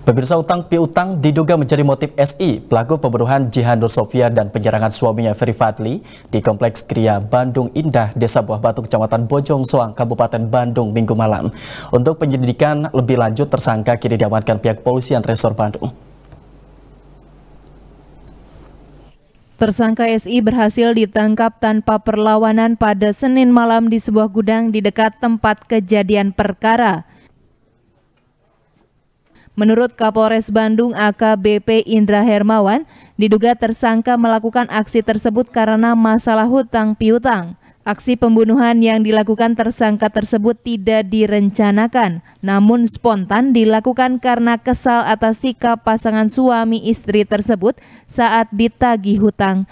Pemirsa utang piutang diduga menjadi motif SI, pelaku pembunuhan Nur Sofia dan penyerangan suaminya Ferry Fadli di Kompleks Kria Bandung Indah, Desa Buah Batu, Kecamatan Bojong Soang, Kabupaten Bandung, Minggu malam. Untuk penyelidikan lebih lanjut, tersangka kini diamankan pihak polisian Resor Bandung. Tersangka SI berhasil ditangkap tanpa perlawanan pada Senin malam di sebuah gudang di dekat tempat kejadian perkara. Menurut Kapolres Bandung AKBP Indra Hermawan, diduga tersangka melakukan aksi tersebut karena masalah hutang piutang. Aksi pembunuhan yang dilakukan tersangka tersebut tidak direncanakan, namun spontan dilakukan karena kesal atas sikap pasangan suami istri tersebut saat ditagih hutang.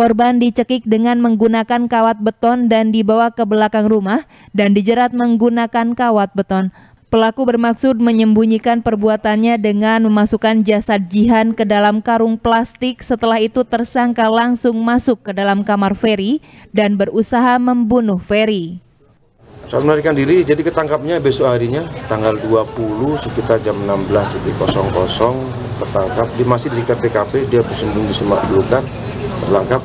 Korban dicekik dengan menggunakan kawat beton dan dibawa ke belakang rumah dan dijerat menggunakan kawat beton. Pelaku bermaksud menyembunyikan perbuatannya dengan memasukkan jasad Jihan ke dalam karung plastik. Setelah itu tersangka langsung masuk ke dalam kamar Ferry dan berusaha membunuh Ferry. Soal melarikan diri, jadi ketangkapnya besok harinya tanggal 20 sekitar jam 16.00 tertangkap. Dia masih di TKP, dia bersembunyi di semak belukar terlengkap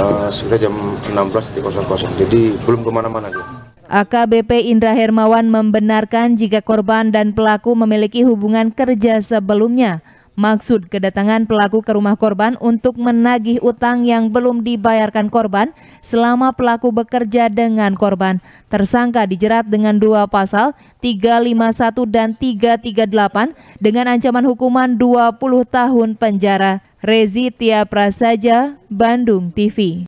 uh, eh, sekitar jam 16.00 jadi belum kemana-mana dia. AKBP Indra Hermawan membenarkan jika korban dan pelaku memiliki hubungan kerja sebelumnya. Maksud kedatangan pelaku ke rumah korban untuk menagih utang yang belum dibayarkan korban selama pelaku bekerja dengan korban. Tersangka dijerat dengan dua pasal 351 dan 338 dengan ancaman hukuman 20 tahun penjara. Rezi Tia Prasaja, Bandung TV.